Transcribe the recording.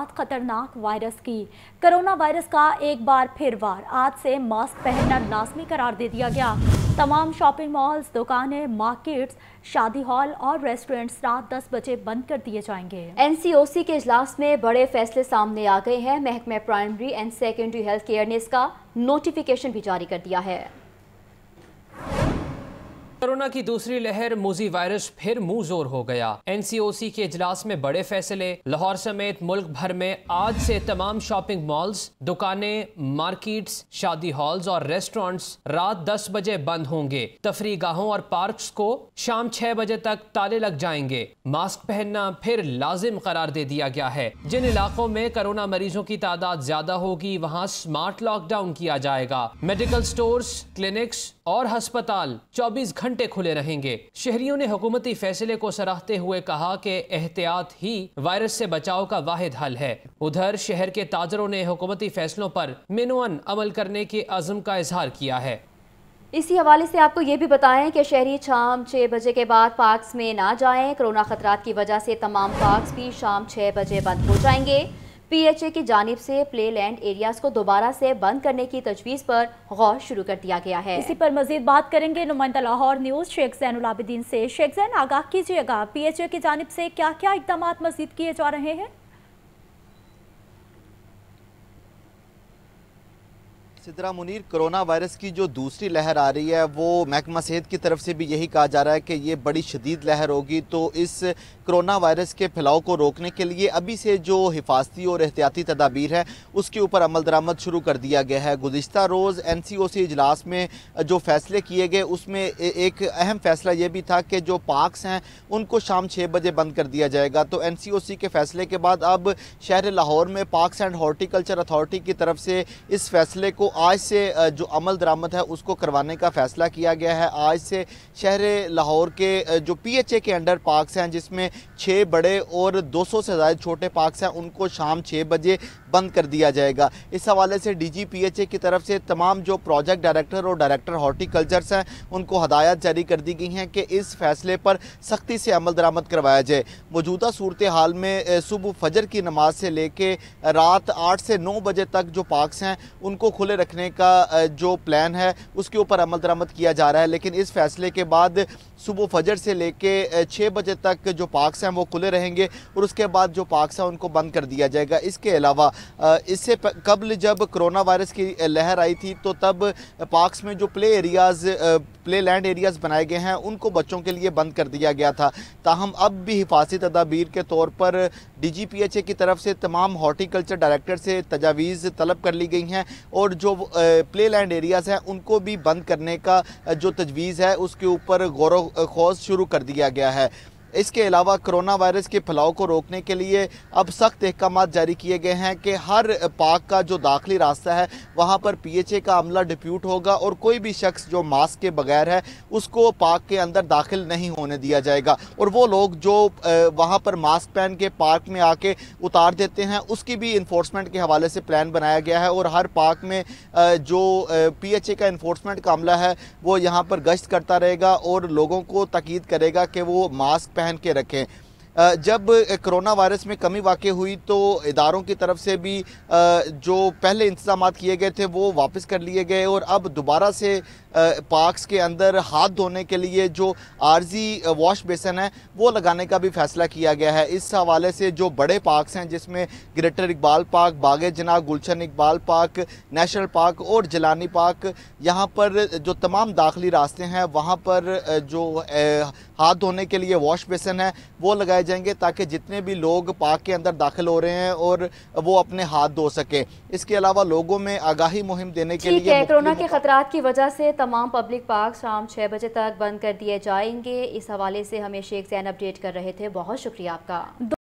खतरनाक वायरस की corona virus का एक बार फिर वार आज से मास्क पहनना लाजमी करार दे दिया गया तमाम शॉपिंग मॉल्स दुकानें मार्केट्स शादी हॉल और रेस्टोरेंट्स रात 10 बजे बंद कर दिए जाएंगे एनसीओसी के इजलास में बड़े फैसले सामने आ गए हैं महकमे primary and secondary health care ने इसका नोटिफिकेशन भी जारी कर दिया है कोरोना की दूसरी लहर मोजी वायरस फिर मुंह जोर हो गया एनसीओसी के इजलास में बड़े फैसले लाहौर समेत मुल्क भर में आज से तमाम शॉपिंग मॉल्स दुकानें मार्केट्स शादी हॉल्स और रेस्टोरेंट्स रात 10 बजे बंद होंगे तफरी गाहों और पार्क्स को शाम 6 बजे तक ताले लग जाएंगे मास्क पहनना फिर लाजिम करार दे दिया गया है जिन इलाकों में कोरोना मरीजों की तादाद ज्यादा होगी वहाँ स्मार्ट लॉकडाउन किया जाएगा मेडिकल स्टोर क्लिनिक्स और हस्पताल चौबीस घंटे घंटे खुले रहेंगे शहरियों ने हुकूमती फैसले को सराहते हुए कहा कि एहतियात ही वायरस से बचाव का वाहिद हल है उधर शहर के ताजरों ने हुकूमती फैसलों पर मिनवन अमल करने के अज़म का इजहार किया है इसी हवाले से आपको ये भी बताएं कि शहरी शाम छः बजे के बाद पार्क्स में ना जाएं कोरोना खतरात की वजह से तमाम पार्क्स भी शाम छः बजे बंद हो जाएंगे पीएचए की जानब से प्ले लैंड एरियाज को दोबारा से बंद करने की तजवीज़ पर गौर शुरू कर दिया गया है इसी पर मजीद बात करेंगे नुमाइंदा लाहौर न्यूज़ शेख जैन से शेख जैन आगाह कीजिएगा पीएचए की जानब से क्या क्या इकदाम मजीद किए जा रहे हैं सिदरा मुनीर कोरोना वायरस की जो दूसरी लहर आ रही है वो महकमा सेहत की तरफ से भी यही कहा जा रहा है कि ये बड़ी शदीद लहर होगी तो इस कोरोना वायरस के फैलाव को रोकने के लिए अभी से जो हिफाजती और एहतियाती तदाबीर है उसके ऊपर अमल दरामद शुरू कर दिया गया है गुज्त रोज़ एन सी ओ सी इजलास में जो फैसले किए गए उसमें एक अहम फैसला ये भी था कि जो पार्कस हैं उनको शाम छः बजे बंद कर दिया जाएगा तो एन सी ओ सी के फैसले के बाद अब शहर लाहौर में पार्कस एंड हॉर्टिकल्चर अथॉरिटी की तरफ से इस फैसले को आज से जो अमल दरामद है उसको करवाने का फ़ैसला किया गया है आज से शहर लाहौर के जो पी एच ए के अंडर पार्कस हैं जिसमें छः बड़े और दो सौ से ज़्यादा छोटे पार्कस हैं उनको शाम छः बजे बंद कर दिया जाएगा इस हवाले से D G P H A की तरफ से तमाम जो प्रोजेक्ट डायरेक्टर और डायरेक्टर हॉर्टिकल्चर्स हैं उनको हदायत जारी कर दी गई हैं कि इस फैसले पर सख्ती से अमल दरामद करवाया जाए मौजूदा सूरत हाल में सुबह फजर की नमाज से लेके रात आठ से नौ बजे तक जो पार्कस हैं उनको खुले रखने का जो प्लान है उसके ऊपर अमल दरामद किया जा रहा है लेकिन इस फैसले के बाद सुबह फजर से लेके छः बजे तक जो पार्कस हैं वो खुले रहेंगे और उसके बाद जो पार्कस हैं उनको बंद कर दिया जाएगा इसके अलावा इससे कबल जब कोरोना वायरस की लहर आई थी तो तब पार्कस में जो play areas play land areas बनाए गए हैं उनको बच्चों के लिए बंद कर दिया गया था ताहम अब भी हिफाजी तदाबीर के तौर पर D G P H A की तरफ से तमाम हॉर्टिकल्चर डायरेक्टर से तजावीज़ तलब कर ली गई हैं और जो प्ले लैंड एरियाज़ हैं उनको भी बंद करने का जो तजवीज़ है उसके ऊपर गौरव खोज शुरू कर दिया गया है इसके अलावा कोरोना वायरस के फैलाव को रोकने के लिए अब सख्त अहकाम जारी किए गए हैं कि हर पार्क का जो दाखिली रास्ता है वहाँ पर ए का अमला डिप्यूट होगा और कोई भी शख्स जो मास्क के बगैर है उसको पार्क के अंदर दाखिल नहीं होने दिया जाएगा और वो लोग जो वहाँ पर मास्क पहन के पार्क में आके उतार देते हैं उसकी भी इन्फोर्समेंट के हवाले से प्लान बनाया गया है और हर पार्क में जो ए का इन्फोर्समेंट का अमला है वो यहाँ पर गश्त करता रहेगा और लोगों को तकीद करेगा कि वो मास्क पहन के रखें जब कोरोना वायरस में कमी वाक़ हुई तो इदारों की तरफ से भी जो पहले इंतजाम किए गए थे वो वापस कर लिए गए और अब दोबारा से पार्क्स के अंदर हाथ धोने के लिए जो आर्जी वॉश बेसन है वो लगाने का भी फैसला किया गया है इस हवाले से जो बड़े पार्क्स हैं जिसमें greater Iqbal park Bagh Jinnah Gulshan Iqbal park national park और जलानी पार्क यहाँ पर जो तमाम दाखिली रास्ते हैं वहाँ पर जो हाथ धोने के लिए वॉश बेसन है वो लगाए लगाए जाएंगे ताकि जितने भी लोग पार्क के अंदर दाखिल हो रहे हैं और वो अपने हाथ धो सकें इसके अलावा लोगों में आगाही मुहिम देने के लिए कोरोना के खतरा की वजह से तमाम पब्लिक पार्क शाम छः बजे तक बंद कर दिए जाएंगे इस हवाले से हमें शेख जैन अपडेट कर रहे थे बहुत शुक्रिया आपका